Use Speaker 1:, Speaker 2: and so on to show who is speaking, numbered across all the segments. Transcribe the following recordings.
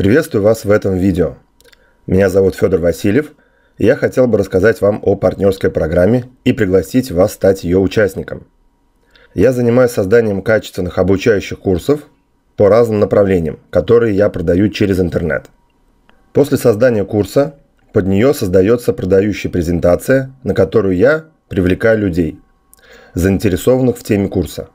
Speaker 1: Приветствую вас в этом видео. Меня зовут Федор Васильев, и я хотел бы рассказать вам о партнерской программе и пригласить вас стать ее участником. Я занимаюсь созданием качественных обучающих курсов по разным направлениям, которые я продаю через интернет. После создания курса под нее создается продающая презентация, на которую я привлекаю людей, заинтересованных в теме курса.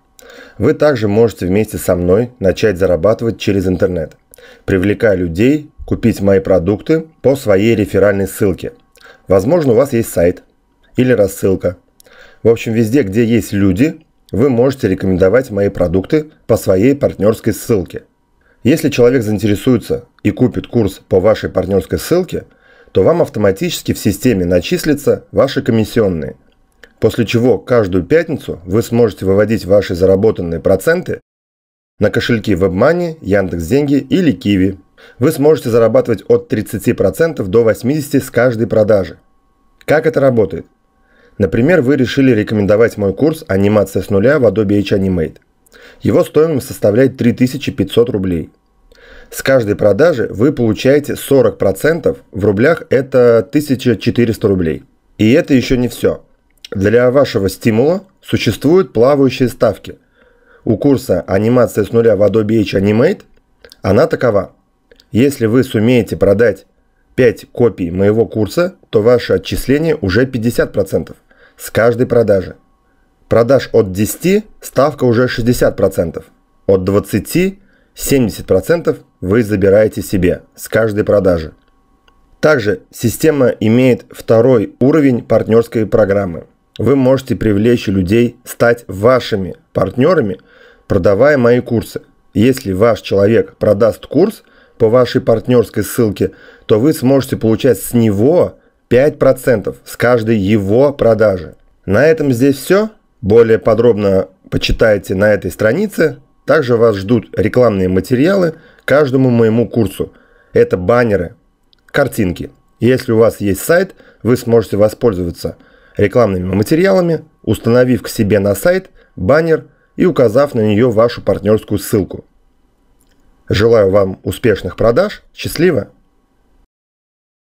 Speaker 1: Вы также можете вместе со мной начать зарабатывать через интернет – привлекая людей купить мои продукты по своей реферальной ссылке. Возможно, у вас есть сайт или рассылка. В общем, везде, где есть люди, вы можете рекомендовать мои продукты по своей партнерской ссылке. Если человек заинтересуется и купит курс по вашей партнерской ссылке, то вам автоматически в системе начислятся ваши комиссионные, после чего каждую пятницу вы сможете выводить ваши заработанные проценты на кошельки WebMoney, Яндекс.Деньги или Kiwi. Вы сможете зарабатывать от 30% до 80% с каждой продажи. Как это работает? Например, вы решили рекомендовать мой курс «Анимация с нуля» в Adobe H Animate. Его стоимость составляет 3500 рублей. С каждой продажи вы получаете 40%, в рублях это 1400 рублей. И это еще не все. Для вашего стимула существуют плавающие ставки – у курса «Анимация с нуля в Adobe Edge Animate» она такова. Если вы сумеете продать 5 копий моего курса, то ваше отчисление уже 50% с каждой продажи. Продаж от 10 ставка уже 60%, от 20 70% вы забираете себе с каждой продажи. Также система имеет второй уровень партнерской программы. Вы можете привлечь людей стать вашими партнерами – продавая мои курсы. Если ваш человек продаст курс по вашей партнерской ссылке, то вы сможете получать с него 5% с каждой его продажи. На этом здесь все. Более подробно почитайте на этой странице. Также вас ждут рекламные материалы каждому моему курсу. Это баннеры, картинки. Если у вас есть сайт, вы сможете воспользоваться рекламными материалами, установив к себе на сайт баннер – и указав на нее вашу партнерскую ссылку. Желаю вам успешных продаж. Счастливо!